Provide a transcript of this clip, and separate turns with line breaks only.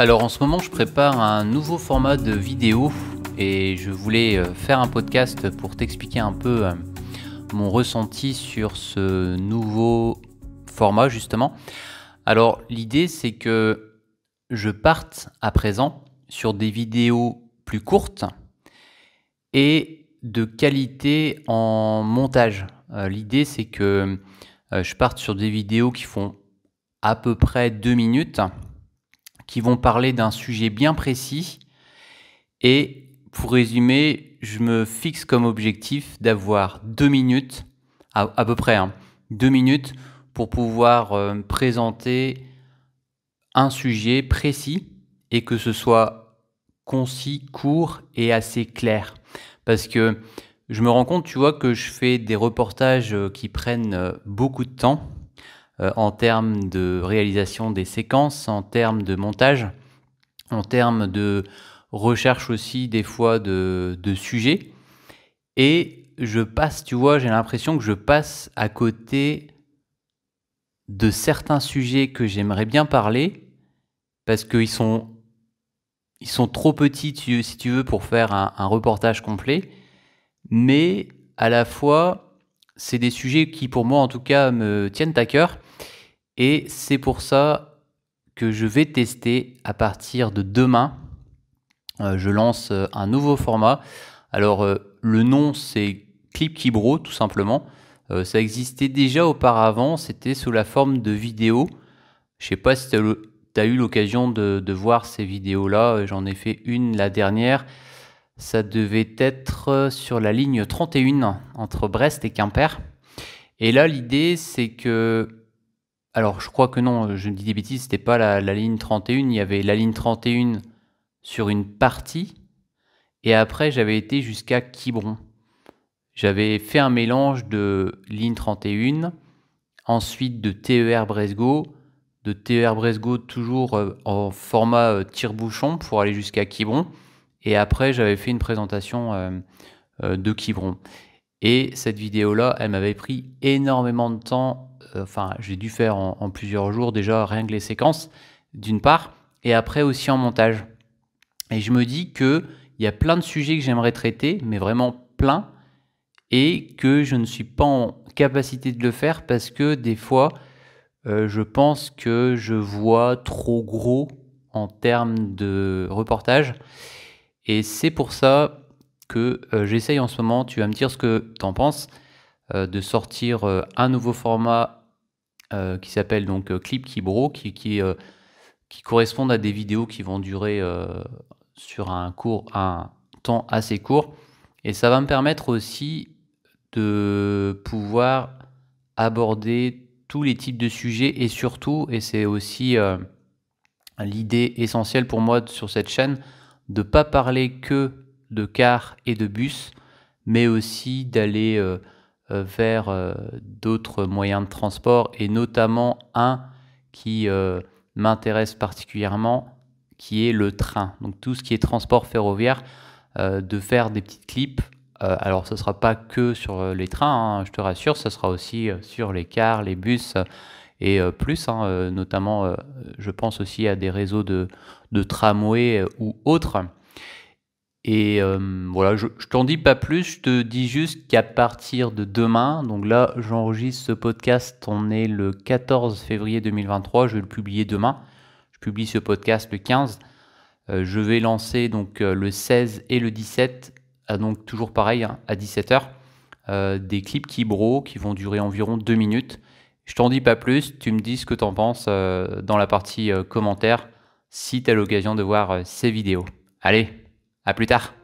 Alors en ce moment, je prépare un nouveau format de vidéo et je voulais euh, faire un podcast pour t'expliquer un peu euh, mon ressenti sur ce nouveau format justement. Alors l'idée c'est que je parte à présent sur des vidéos plus courtes et de qualité en montage. Euh, l'idée c'est que je parte sur des vidéos qui font à peu près deux minutes qui vont parler d'un sujet bien précis. Et pour résumer, je me fixe comme objectif d'avoir deux minutes, à, peu près hein, deux minutes, pour pouvoir euh, présenter un sujet précis et que ce soit concis, court et assez clair. Parce que je me rends compte, tu vois, que je fais des reportages euh, qui prennent euh, beaucoup de temps euh, en termes de réalisation des séquences, en termes de montage, en termes de recherche aussi des fois de, de sujets. Et je passe, tu vois, j'ai l'impression que je passe à côté de certains sujets que j'aimerais bien parler parce qu'ils sont, ils sont trop petits, si tu veux, pour faire un, un reportage complet. Mais à la fois, c'est des sujets qui, pour moi en tout cas, me tiennent à cœur et c'est pour ça que je vais tester à partir de demain. Euh, je lance euh, un nouveau format. Alors euh, le nom c'est Clip Kibro tout simplement. ça existait déjà auparavant, c'était sous la forme de vidéos. Je ne sais pas si tu as eu l'occasion de, de, voir ces vidéos-là. J'en ai fait une la dernière. Ça devait être sur la ligne 31 entre Brest et Quimper. Et là, l'idée, c'est que alors, je crois que non, euh, je ne dis des bêtises, c'était pas la, la, ligne 31. Il y avait la ligne 31 sur une partie. Et après, j'avais été jusqu'à Quiberon. J'avais fait un mélange de ligne 31, ensuite de TER Bresgo, de TER Bresgo toujours euh, en format euh, tire-bouchon pour aller jusqu'à Quiberon. Et après, j'avais fait une présentation de Quiberon. Et cette vidéo-là, elle m'avait pris énormément de temps. Euh, enfin, j'ai dû faire en, plusieurs jours déjà rien que les séquences, d'une part, et après aussi en montage. Et je me dis que il y a plein de sujets que j'aimerais traiter, mais vraiment plein, et que je ne suis pas en capacité de le faire parce que des fois, euh, je pense que je vois trop gros en termes de reportage. Et c'est pour ça que euh, j'essaye en ce moment, tu vas me dire ce que tu en penses, euh, de sortir euh, un nouveau format qui s'appelle donc Clip qui qui, qui, qui correspond à des vidéos qui vont durer sur un, court, un temps assez court. Et ça va me permettre aussi de pouvoir aborder tous les types de sujets et surtout, et c'est aussi l'idée essentielle pour moi sur cette chaîne, de ne pas parler que de cars et de bus, mais aussi d'aller euh, euh, vers euh, d'autres moyens de transport, et notamment un qui m'intéresse particulièrement, qui est le train. Donc tout ce qui est transport ferroviaire, de faire des petites clips. alors ce ne sera pas que sur les trains, hein, je te rassure, ce sera aussi sur les cars, les bus et plus, hein, notamment je pense aussi à des réseaux de, de tramway ou autres. Et euh, voilà, je, t'en dis pas plus, je te dis juste qu'à partir de demain, donc là j'enregistre ce podcast, on est le 14 février 2023, je vais le publier demain, je publie ce podcast le 15, euh, je vais lancer donc euh, le 16 et le 17, à, donc toujours pareil, hein, à 17h, des clips qui bro, qui vont durer environ 2 minutes. Je t'en dis pas plus, tu me dis ce que t'en penses dans la partie commentaire si tu as l'occasion de voir ces vidéos. Allez à plus tard.